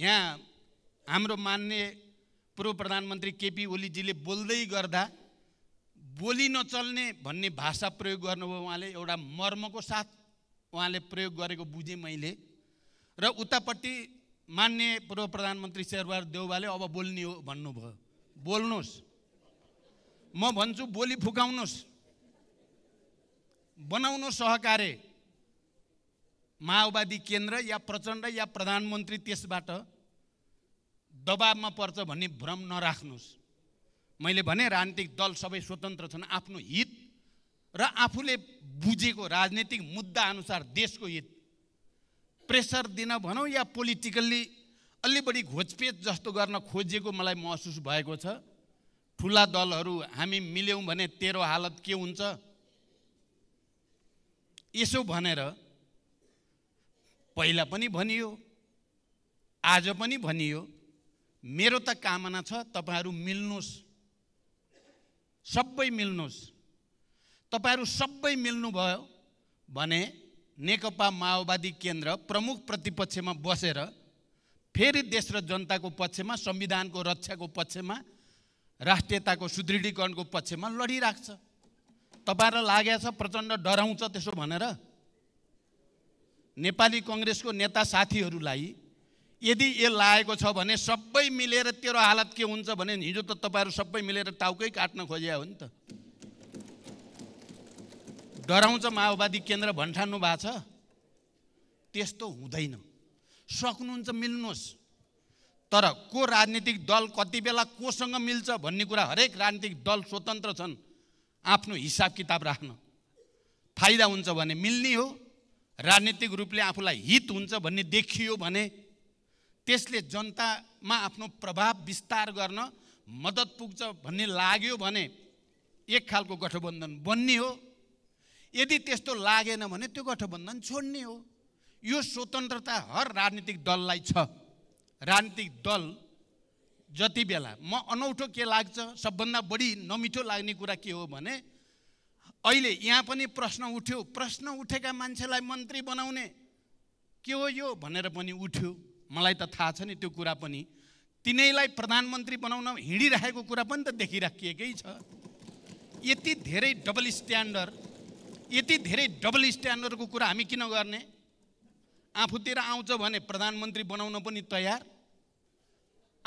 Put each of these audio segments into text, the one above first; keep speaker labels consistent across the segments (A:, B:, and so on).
A: यहाँ हाम्रो मान्ने पूर्व प्रधानमन्त्री केपी ओलीजीले बोल्दै गर्दा बोली नचल्ने भन्ने भाषा प्रयोग गर्नुभयो उहाँले एउटा मर्मको साथ उहाँले प्रयोग गरेको बुझेँ मैले र उतापट्टि मान्य पूर्व प्रधानमन्त्री शेरबहादुर देउवाले अब बोल्ने हो भन्नुभयो बोल्नुहोस् म भन्छु बोली फुकाउनुहोस् बनाउनु सहकारे माओवादी केन्द्र या प्रचण्ड या प्रधानमन्त्री त्यसबाट दबाबमा पर्छ भन्ने भ्रम नराख्नुहोस् मैले भने राजनीतिक दल सबै स्वतन्त्र छन् आफ्नो हित र आफूले बुझेको राजनीतिक मुद्दा अनुसार देशको हित प्रेसर दिन भनौँ या पोलिटिकल्ली अलि बढी घोचपेच जस्तो गर्न खोजिएको मलाई महसुस भएको छ ठुला दलहरू हामी मिल्यौँ भने तेरो हालत के हुन्छ यसो भनेर पहिला पनि भनियो आज पनि भनियो मेरो त कामना छ तपाईँहरू मिल्नुहोस् सबै मिल्नुहोस् तपाईँहरू सबै मिल्नुभयो भने नेकपा माओवादी केन्द्र प्रमुख प्रतिपक्षमा बसेर फेरि देश र जनताको पक्षमा संविधानको रक्षाको पक्षमा राष्ट्रियताको सुदृढीकरणको पक्षमा लडिराख्छ तपाईँहरूलाई लागेको छ प्रचण्ड डराउँछ त्यसो भनेर नेपाली कङ्ग्रेसको नेता साथीहरूलाई यदि ए लागेको छ भने सबै मिलेर तेरो हालत के हुन्छ भने हिजो त तपाईँहरू सबै मिलेर टाउकै काट्न खोजिया हो नि त डराउँछ माओवादी केन्द्र भन्ठान्नु भएको छ त्यस्तो हुँदैन सक्नुहुन्छ मिल्नुहोस् तर को राजनीतिक दल कति बेला कोसँग मिल्छ भन्ने कुरा हरेक राजनीतिक दल स्वतन्त्र छन् आफ्नो हिसाब किताब राख्न फाइदा हुन्छ भने मिल्ने हो राजनीतिक रूपले आफूलाई हित हुन्छ भन्ने देखियो भने त्यसले जनतामा आफ्नो प्रभाव विस्तार गर्न मद्दत पुग्छ भन्ने लाग्यो भने एक खालको गठबन्धन बन्ने हो यदि त्यस्तो लागेन भने त्यो गठबन्धन छोड्ने हो यो स्वतन्त्रता हर राजनीतिक दललाई छ राजनीतिक दल जति बेला म अनौठो के लाग्छ सबभन्दा बढी नमिठो लाग्ने कुरा के हो भने अहिले यहाँ पनि प्रश्न उठ्यो प्रश्न उठेका मान्छेलाई मन्त्री बनाउने के हो यो भनेर पनि उठ्यो मलाई त थाहा छ नि त्यो कुरा पनि तिनैलाई प्रधानमन्त्री बनाउन हिँडिरहेको कुरा पनि त देखिराखिएकै छ यति धेरै डबल स्ट्यान्डर्ड यति धेरै डबल स्ट्यान्डर्डको कुरा हामी किन गर्ने आफूतिर आउँछ भने प्रधानमन्त्री बनाउन पनि तयार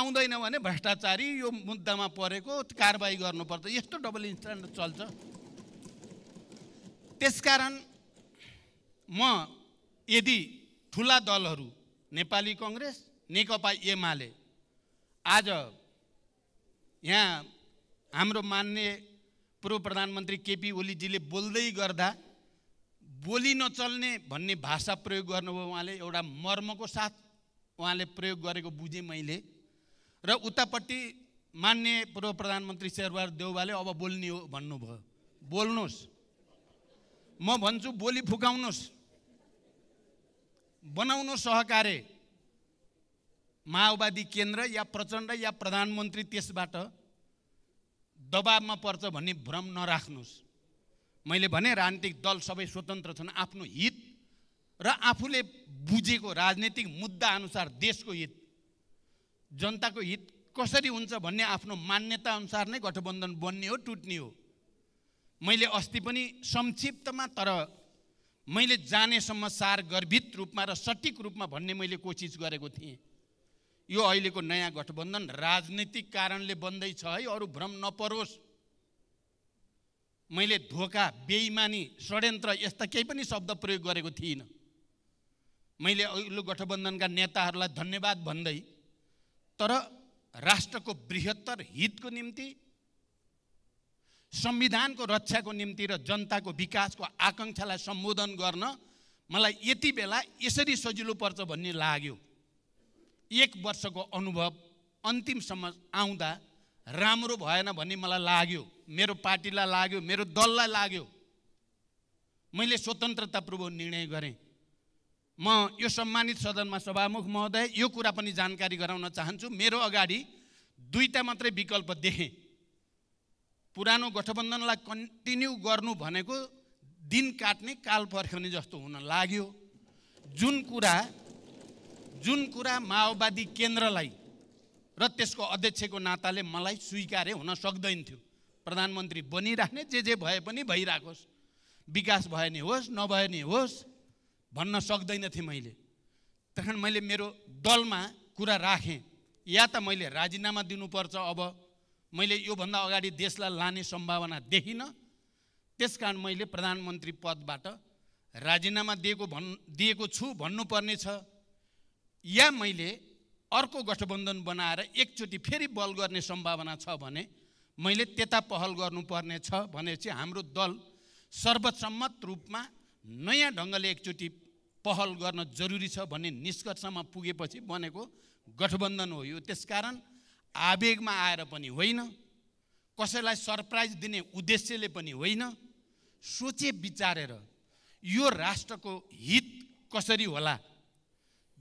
A: आउँदैन भने भ्रष्टाचारी यो मुद्दामा परेको कारवाही गर्नुपर्छ यस्तो डबल स्ट्यान्डर्ड चल्छ त्यसकारण म यदि ठुला दलहरू नेपाली कङ्ग्रेस नेकपा एमाले आज यहाँ हाम्रो मान्ने पूर्व प्रधानमन्त्री केपी ओलीजीले बोल्दै गर्दा बोली नचल्ने भन्ने भाषा प्रयोग गर्नुभयो उहाँले एउटा मर्मको साथ उहाँले प्रयोग गरेको बुझेँ मैले र उतापट्टि मान्य पूर्व प्रधानमन्त्री शेरबहादुर देउवाले अब बोल्ने हो भन्नुभयो बोल्नुहोस् म भन्छु बोली फुकाउनुहोस् बनाउनु सहकार्य माओवादी केन्द्र या प्रचण्ड या प्रधानमन्त्री त्यसबाट दबाबमा पर्छ भन्ने भ्रम नराख्नुहोस् मैले भने राजनीतिक दल सबै स्वतन्त्र छन् आफ्नो हित र आफूले बुझेको राजनीतिक मुद्दा अनुसार देशको हित जनताको हित कसरी हुन्छ भन्ने आफ्नो मान्यताअनुसार नै गठबन्धन बन्ने हो टुट्ने हो मैले अस्ति पनि संक्षिप्तमा तर मैले जानेसम्म सार गर्भित रूपमा र सठिक रूपमा भन्ने मैले कोसिस गरेको थिएँ यो अहिलेको नयाँ गठबन्धन राजनीतिक कारणले बन्दैछ है अरू भ्रम नपरोस् मैले धोका बेइमानी षड्यन्त्र यस्ता केही पनि शब्द प्रयोग गरेको थिइनँ मैले अहिलो गठबन्धनका नेताहरूलाई धन्यवाद भन्दै तर राष्ट्रको बृहत्तर हितको निम्ति संविधानको रक्षाको निम्ति र जनताको विकासको आकाङ्क्षालाई सम्बोधन गर्न मलाई यति बेला यसरी सजिलो पर्छ भन्ने लाग्यो एक वर्षको अनुभव अन्तिमसम्म आउँदा राम्रो भएन भन्ने मलाई लाग्यो मेरो पार्टीलाई लाग्यो मेरो दललाई लाग्यो मैले स्वतन्त्रतापूर्वक निर्णय गरेँ म यो सम्मानित सदनमा सभामुख महोदय यो कुरा पनि जानकारी गराउन चाहन्छु मेरो अगाडि दुईवटा मात्रै विकल्प देखेँ पुरानो गठबन्धनलाई कन्टिन्यू गर्नु भनेको दिन काट्ने काल पर्ख्याउने जस्तो हुन लाग्यो जुन कुरा जुन कुरा माओवादी केन्द्रलाई र त्यसको अध्यक्षको नाताले मलाई स्वीकार्य हुन सक्दैन थियो प्रधानमन्त्री बनिराख्ने जे जे भए पनि भइरहेकोस् विकास भए नि होस् नभए नि होस् भन्न सक्दैन थिएँ मैले तखन मैले मेरो दलमा कुरा राखेँ या त मैले राजीनामा दिनुपर्छ अब मैले योभन्दा अगाडि देशलाई लाने सम्भावना देखिनँ त्यस कारण मैले प्रधानमन्त्री पदबाट राजीनामा दिएको भन् दिएको छु भन्नुपर्ने छ या मैले अर्को गठबन्धन बनाएर एकचोटि फेरि बल गर्ने सम्भावना छ भने मैले त्यता पहल गर्नुपर्ने छ भनेपछि हाम्रो दल सर्वसम्मत रूपमा नयाँ ढङ्गले एकचोटि पहल गर्न जरुरी छ भन्ने निष्कर्षमा पुगेपछि बनेको गठबन्धन हो यो त्यसकारण आवेगमा आएर पनि होइन कसैलाई सरप्राइज दिने उद्देश्यले पनि होइन सोचे विचारेर यो राष्ट्रको हित कसरी होला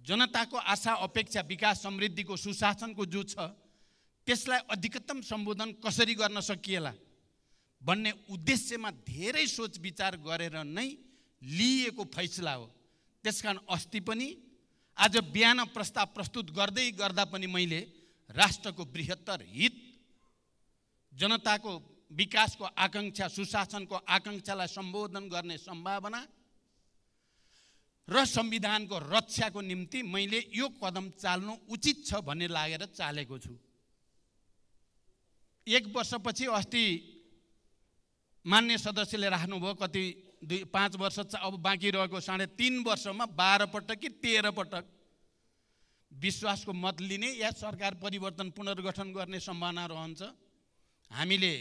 A: जनताको आशा अपेक्षा विकास समृद्धिको सुशासनको जो छ त्यसलाई अधिकतम सम्बोधन कसरी गर्न सकिएला भन्ने उद्देश्यमा धेरै सोच विचार गरेर नै लिइएको फैसला हो त्यसकारण अस्ति पनि आज बिहान प्रस्ताव प्रस्तुत गर्दै गर्दा पनि मैले राष्ट्रको बृहत्तर हित जनताको विकासको आकाङ्क्षा सुशासनको आकाङ्क्षालाई सम्बोधन गर्ने सम्भावना र संविधानको रक्षाको निम्ति मैले यो कदम चाल्नु उचित छ भन्ने लागेर चालेको छु एक वर्षपछि अस्ति मान्य सदस्यले राख्नुभयो कति दुई पाँच वर्ष अब बाँकी रहेको साढे तिन वर्षमा बाह्र पटक कि तेह्र पटक विश्वासको मत लिने या सरकार परिवर्तन पुनर्गठन गर्ने सम्भावना रहन्छ हामीले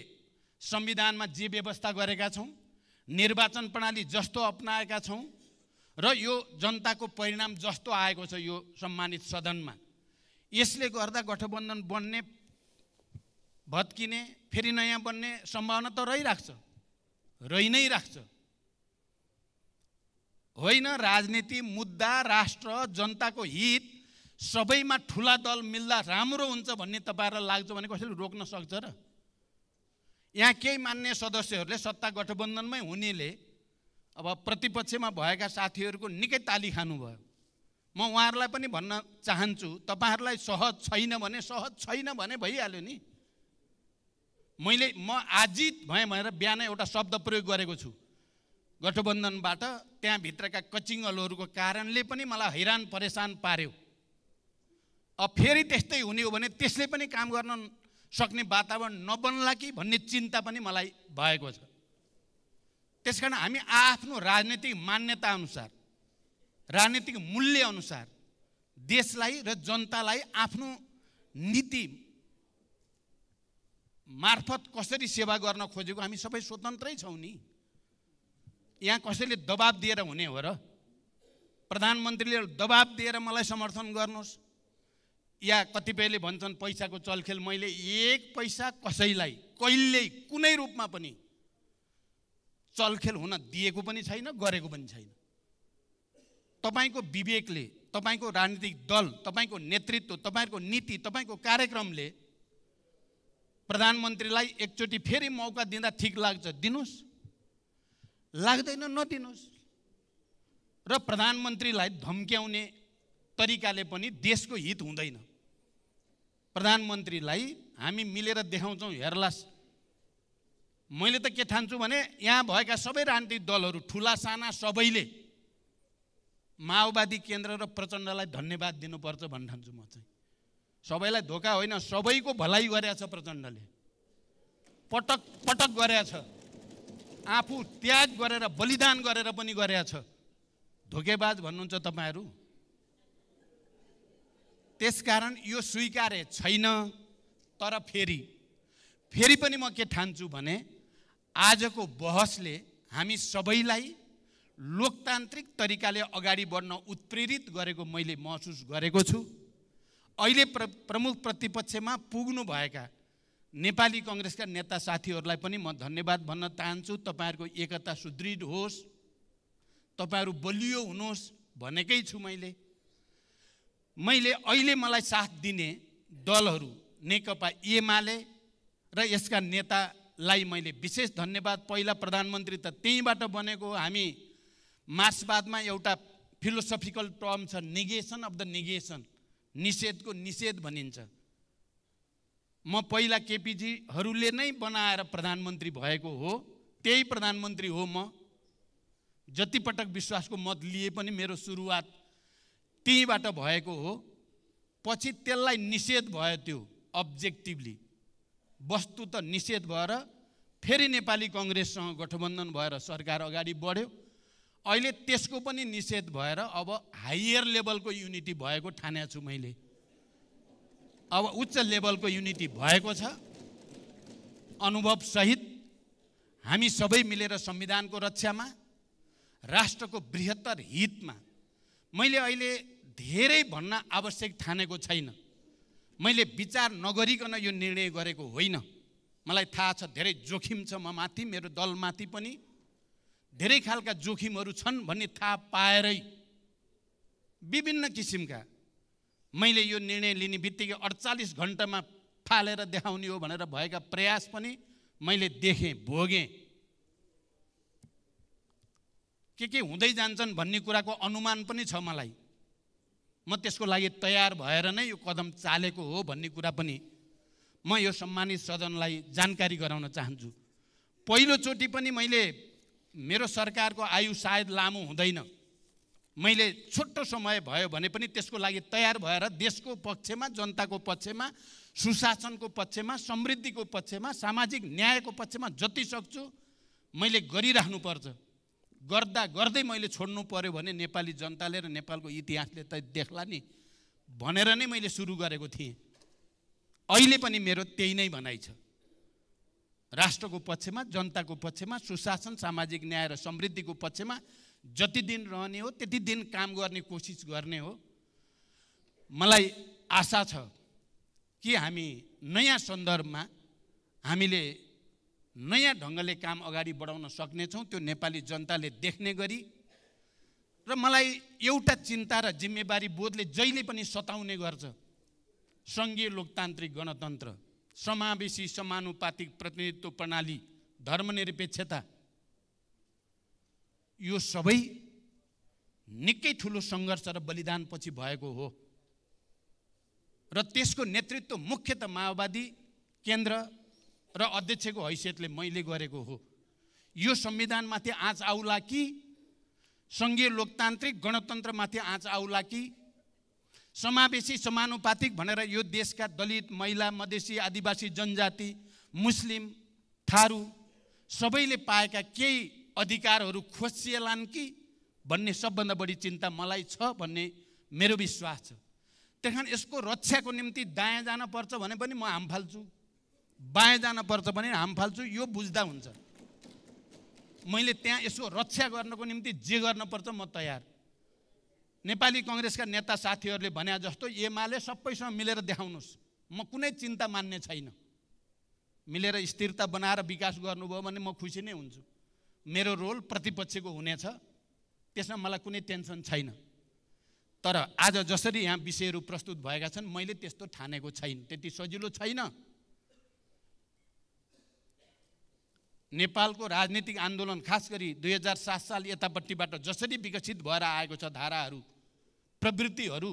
A: संविधानमा जे व्यवस्था गरेका छौँ निर्वाचन प्रणाली जस्तो अप्नाएका छौँ र यो जनताको परिणाम जस्तो आएको छ यो सम्मानित सदनमा यसले गर्दा गठबन्धन बन्ने भत्किने फेरि नयाँ बन्ने सम्भावना त रहिरहेको छ रहि नै राख्छ होइन राजनीति मुद्दा राष्ट्र जनताको हित सबैमा ठुला दल मिल्दा राम्रो हुन्छ भन्ने तपाईँहरूलाई लाग्छ भने कसैले रोक्न सक्छ र यहाँ केही मान्ने सदस्यहरूले सत्ता गठबन्धनमै हुनेले अब प्रतिपक्षमा भएका साथीहरूको निकै ताली खानुभयो म उहाँहरूलाई पनि भन्न चाहन्छु तपाईँहरूलाई सहज छैन भने सहज छैन भने भइहाल्यो नि मैले म आजित भएँ भनेर बिहान एउटा शब्द प्रयोग गरेको छु गठबन्धनबाट त्यहाँभित्रका कचिङ्गलहरूको कारणले पनि मलाई हैरान परेसान पार्यो अब फेरि त्यस्तै हुने हो भने त्यसले पनि काम गर्न सक्ने वातावरण नबन्ला कि भन्ने चिन्ता पनि मलाई भएको छ त्यस कारण हामी आफ्नो राजनीतिक मान्यताअनुसार राजनीतिक मूल्यअनुसार देशलाई र जनतालाई आफ्नो नीति मार्फत कसरी सेवा गर्न खोजेको हामी सबै स्वतन्त्रै छौँ नि यहाँ कसैले दबाब दिएर हुने हो र प्रधानमन्त्रीले दबाब दिएर मलाई समर्थन गर्नुहोस् या कतिपयले भन्छन् पैसाको चलखेल मैले एक पैसा कसैलाई कहिल्यै कुनै रूपमा पनि चलखेल हुन दिएको पनि छैन गरेको पनि छैन तपाईँको विवेकले तपाईँको राजनीतिक दल तपाईँको नेतृत्व तपाईँको नीति तपाईँको कार्यक्रमले प्रधानमन्त्रीलाई एकचोटि फेरि मौका दिँदा ठिक लाग्छ दिनुहोस् लाग्दैन नदिनुहोस् र प्रधानमन्त्रीलाई धम्क्याउने तरिकाले पनि देशको हित हुँदैन प्रधानमन्त्रीलाई हामी मिलेर देखाउँछौँ हेर्लास् मैले त के ठान्छु भने यहाँ भएका सबै राजनीतिक दलहरू ठुला साना सबैले माओवादी केन्द्र र प्रचण्डलाई धन्यवाद दिनुपर्छ भन्ने ठान्छु म चाहिँ सबैलाई धोका होइन सबैको भलाइ गरेछ प्रचण्डले पटक पटक गरेछ आफू त्याग गरेर बलिदान गरेर पनि गरेछ धोकेबाज भन्नुहुन्छ तपाईँहरू त्यसकारण यो स्वीकार्य छैन तर फेरि फेरि पनि म के ठान्छु भने आजको बहसले हामी सबैलाई लोकतान्त्रिक तरिकाले अगाडि बढ्न उत्प्रेरित गरेको मैले महसुस गरेको छु अहिले प्र प्रमुख प्रतिपक्षमा पुग्नुभएका नेपाली कङ्ग्रेसका नेता साथीहरूलाई पनि म धन्यवाद भन्न चाहन्छु तपाईँहरूको एकता सुदृढ होस् तपाईँहरू बलियो हुनुहोस् भनेकै छु मैले मैले अहिले मलाई साथ दिने दलहरू नेकपा एमाले र यसका नेतालाई मैले विशेष धन्यवाद पहिला प्रधानमन्त्री त त्यहीँबाट बनेको हो हामी मार्क्सवादमा एउटा फिलोसफिकल टर्म छ निगेसन अफ द निगेसन निषेधको निषेध भनिन्छ म पहिला केपिजीहरूले नै बनाएर प्रधानमन्त्री भएको हो त्यही प्रधानमन्त्री हो म जतिपटक विश्वासको मत लिए पनि मेरो सुरुवात त्यहीँबाट भएको हो पछि त्यसलाई निषेध भयो त्यो अब्जेक्टिभली वस्तु त निषेध भएर फेरि नेपाली कङ्ग्रेससँग गठबन्धन भएर सरकार अगाडि बढ्यो अहिले त्यसको पनि निषेध भएर अब हायर लेभलको युनिटी भएको ठानेको छु मैले अब उच्च लेभलको युनिटी भएको छ अनुभवसहित हामी सबै मिलेर संविधानको रक्षामा राष्ट्रको बृहत्तर हितमा मैले अहिले धेरै भन्न आवश्यक ठानेको छैन मैले विचार नगरिकन यो निर्णय गरेको होइन मलाई थाहा छ धेरै जोखिम छ म माथि मेरो दलमाथि पनि धेरै खालका जोखिमहरू छन् भन्ने थाहा पाएरै विभिन्न किसिमका मैले यो निर्णय लिने बित्तिकै अडचालिस घन्टामा फालेर देखाउने हो भनेर भएका प्रयास पनि मैले देखेँ भोगेँ के के हुँदै जान्छन् भन्ने कुराको अनुमान पनि छ मलाई म त्यसको लागि तयार भएर नै यो कदम चालेको हो भन्ने कुरा पनि म यो सम्मानित सदनलाई जानकारी गराउन चाहन्छु पहिलोचोटि पनि मैले मेरो सरकारको आयु सायद लामो हुँदैन मैले छोटो समय भयो भने पनि त्यसको लागि तयार भएर देशको पक्षमा जनताको पक्षमा सुशासनको पक्षमा समृद्धिको पक्षमा सामाजिक न्यायको पक्षमा जति सक्छु मैले गरिराख्नुपर्छ गर्दा गर्दै मैले छोड्नु पऱ्यो भने नेपाली जनताले र नेपालको इतिहासले त देख्ला नि भनेर नै मैले सुरु गरेको थिएँ अहिले पनि मेरो त्यही नै भनाइ छ राष्ट्रको पक्षमा जनताको पक्षमा सुशासन सामाजिक न्याय र समृद्धिको पक्षमा जति दिन रहने हो त्यति दिन काम गर्ने कोसिस गर्ने हो मलाई आशा छ कि हामी नयाँ सन्दर्भमा हामीले नयाँ ढङ्गले काम अगाडि बढाउन सक्नेछौँ त्यो नेपाली जनताले देख्ने गरी र मलाई एउटा चिन्ता र जिम्मेवारी बोधले जहिले पनि सताउने गर्छ सङ्घीय लोकतान्त्रिक गणतन्त्र समावेशी समानुपातिक प्रतिनिधित्व प्रणाली धर्मनिरपेक्षता यो सबै निकै ठुलो सङ्घर्ष र बलिदानपछि भएको हो र त्यसको नेतृत्व मुख्यत माओवादी केन्द्र र अध्यक्षको हैसियतले मैले गरेको हो यो संविधानमाथि आँच आउला कि सङ्घीय लोकतान्त्रिक गणतन्त्रमाथि आँच आउला कि समावेशी समानुपातिक भनेर यो देशका दलित महिला मधेसी आदिवासी जनजाति मुस्लिम थारू सबैले पाएका केही अधिकारहरू खोसिएलान् कि भन्ने सबभन्दा बढी चिन्ता मलाई छ भन्ने मेरो विश्वास छ त्यस कारण यसको रक्षाको निम्ति दायाँ जान पर्छ भने पनि म हाम फाल्छु बायाँ जानुपर्छ भने हाम फाल्छु यो बुझ्दा हुन्छ मैले त्यहाँ यसो रक्षा गर्नको निम्ति जे गर्नुपर्छ म तयार नेपाली कङ्ग्रेसका नेता साथीहरूले भने जस्तो एमाले सबैसँग मिलेर देखाउनुहोस् म कुनै चिन्ता मान्ने छैन मिलेर स्थिरता बनाएर विकास गर्नुभयो भने म खुसी नै हुन्छु मेरो रोल प्रतिपक्षको हुनेछ त्यसमा मलाई कुनै टेन्सन छैन तर आज जसरी यहाँ विषयहरू प्रस्तुत भएका छन् मैले त्यस्तो ठानेको छैन त्यति सजिलो छैन नेपालको राजनीतिक आन्दोलन खास गरी दुई हजार सात साल यतापट्टिबाट जसरी विकसित भएर आएको छ धाराहरू प्रवृत्तिहरू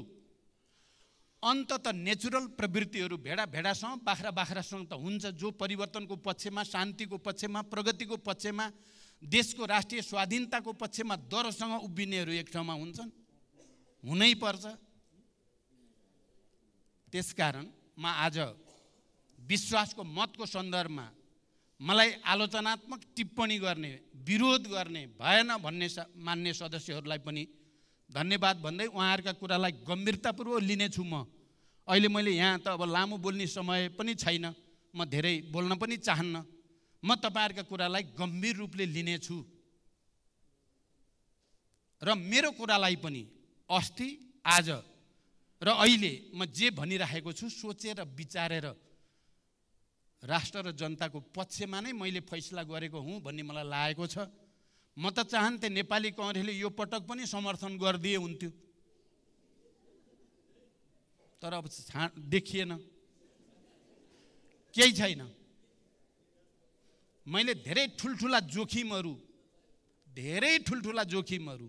A: अन्तत नेचुरल प्रवृत्तिहरू भेडा भेडासँग बाख्रा बाख्रासँग त हुन्छ जो परिवर्तनको पक्षमा शान्तिको पक्षमा प्रगतिको पक्षमा देशको राष्ट्रिय स्वाधीनताको पक्षमा दरसँग उभिनेहरू एक ठाउँमा हुन्छन् हुनै पर्छ त्यसकारण म आज विश्वासको मतको सन्दर्भमा मलाई आलोचनात्मक टिप्पणी गर्ने विरोध गर्ने भएन भन्ने मान्ने सदस्यहरूलाई पनि धन्यवाद भन्दै उहाँहरूका कुरालाई गम्भीरतापूर्वक लिनेछु म अहिले मैले यहाँ त अब लामो बोल्ने समय पनि छैन म धेरै बोल्न पनि चाहन्न म तपाईँहरूका कुरालाई गम्भीर रूपले लिनेछु र मेरो कुरालाई पनि अस्ति आज र अहिले म जे भनिराखेको छु सोचेर विचारेर राष्ट्र र जनताको पक्षमा नै मैले फैसला गरेको हुँ भन्ने मलाई लागेको छ म त चाहन्थेँ नेपाली कङ्ग्रेसले यो पटक पनि समर्थन गरिदिए हुन्थ्यो तर अब छा देखिएन केही छैन मैले धेरै ठुल्ठुला जोखिमहरू धेरै ठुल्ठुला जोखिमहरू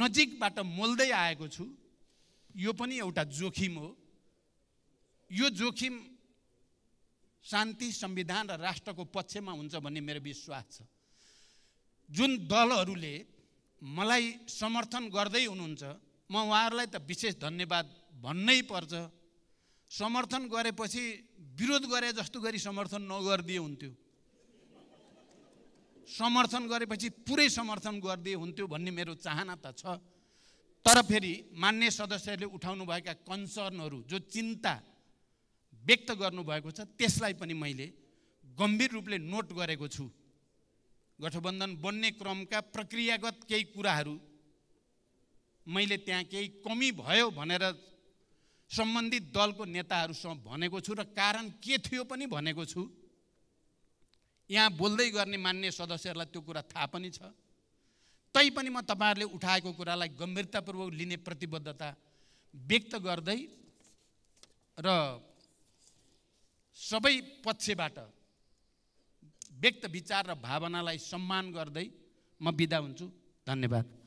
A: नजिकबाट मोल्दै आएको छु यो पनि एउटा जोखिम हो यो जोखिम शान्ति संविधान र राष्ट्रको पक्षमा हुन्छ भन्ने मेरो विश्वास छ जुन दलहरूले मलाई समर्थन गर्दै हुनुहुन्छ म उहाँहरूलाई त विशेष धन्यवाद भन्नै पर्छ समर्थन गरेपछि विरोध गरे जस्तो गरी समर्थन नगरिदिए हुन्थ्यो समर्थन गरेपछि पुरै समर्थन गरिदिए हुन्थ्यो भन्ने मेरो चाहना त छ तर फेरि मान्य सदस्यहरूले उठाउनुभएका कन्सर्नहरू जो चिन्ता व्यक्त गर्नुभएको छ त्यसलाई पनि मैले गम्भीर रूपले नोट गरेको छु गठबन्धन बन्ने क्रमका प्रक्रियागत केही कुराहरू मैले त्यहाँ केही कमी भयो भनेर सम्बन्धित दलको नेताहरूसँग भनेको छु र कारण के थियो पनि भनेको छु यहाँ बोल्दै गर्ने मान्य सदस्यहरूलाई त्यो कुरा थाहा पनि छ तैपनि म तपाईँहरूले उठाएको कुरालाई गम्भीरतापूर्वक लिने प्रतिबद्धता व्यक्त गर्दै र सबै पक्षबाट व्यक्त विचार र भावनालाई सम्मान गर्दै म बिदा हुन्छु धन्यवाद